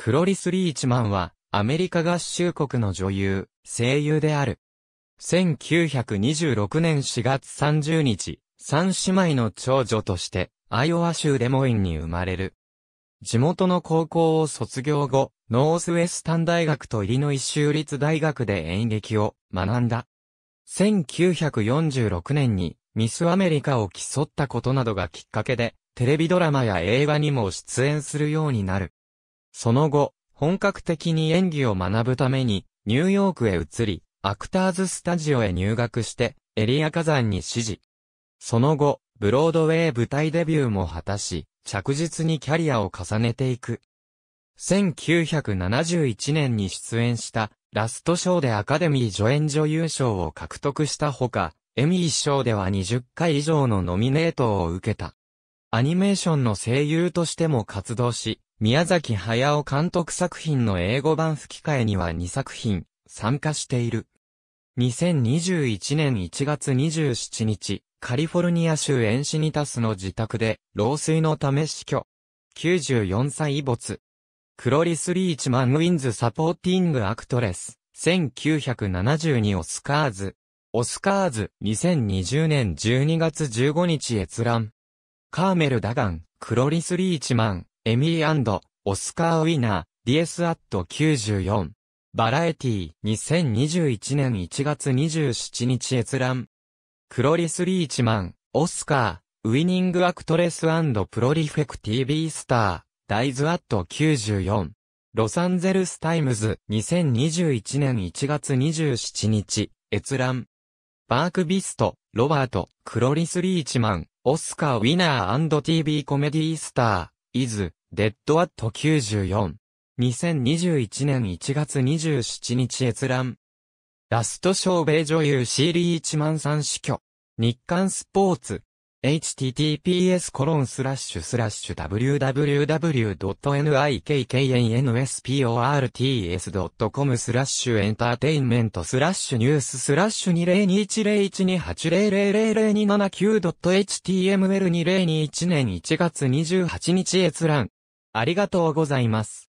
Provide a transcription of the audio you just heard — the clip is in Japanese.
クロリス・リーチマンは、アメリカ合衆国の女優、声優である。1926年4月30日、三姉妹の長女として、アイオワ州デモインに生まれる。地元の高校を卒業後、ノースウェスタン大学とイリノイ州立大学で演劇を学んだ。1946年にミスアメリカを競ったことなどがきっかけで、テレビドラマや映画にも出演するようになる。その後、本格的に演技を学ぶために、ニューヨークへ移り、アクターズスタジオへ入学して、エリア火山に指示。その後、ブロードウェイ舞台デビューも果たし、着実にキャリアを重ねていく。1971年に出演したラストショーでアカデミー助演女優賞を獲得したほか、エミー賞では20回以上のノミネートを受けた。アニメーションの声優としても活動し、宮崎駿監督作品の英語版吹き替えには2作品、参加している。2021年1月27日、カリフォルニア州エンシニタスの自宅で、老衰のため死去。94歳没。クロリス・リーチマン・ウィンズ・サポーティング・アクトレス。1972オスカーズ。オスカーズ、2020年12月15日閲覧。カーメル・ダガン、クロリス・リーチマン、エミーオスカーウィナー、ディエスアット94。バラエティ2021年1月27日閲覧。クロリス・リーチマン、オスカー、ウィニング・アクトレスプロリフェク TV スター、ダイズ・アット94。ロサンゼルス・タイムズ、2021年1月27日、閲覧。バークビスト、ロバート、クロリス・リーチマン、オスカー・ウィナー &TV コメディースター、is, dead at 94。2021年1月27日閲覧。ラスト賞米女優シーリー・1万3死去。日刊スポーツ。https://www.nikknsports.com スラッシュエンターテインメントスラッシュニューススラッシュ 202108000279.html2021 年1月28日閲覧。ありがとうございます。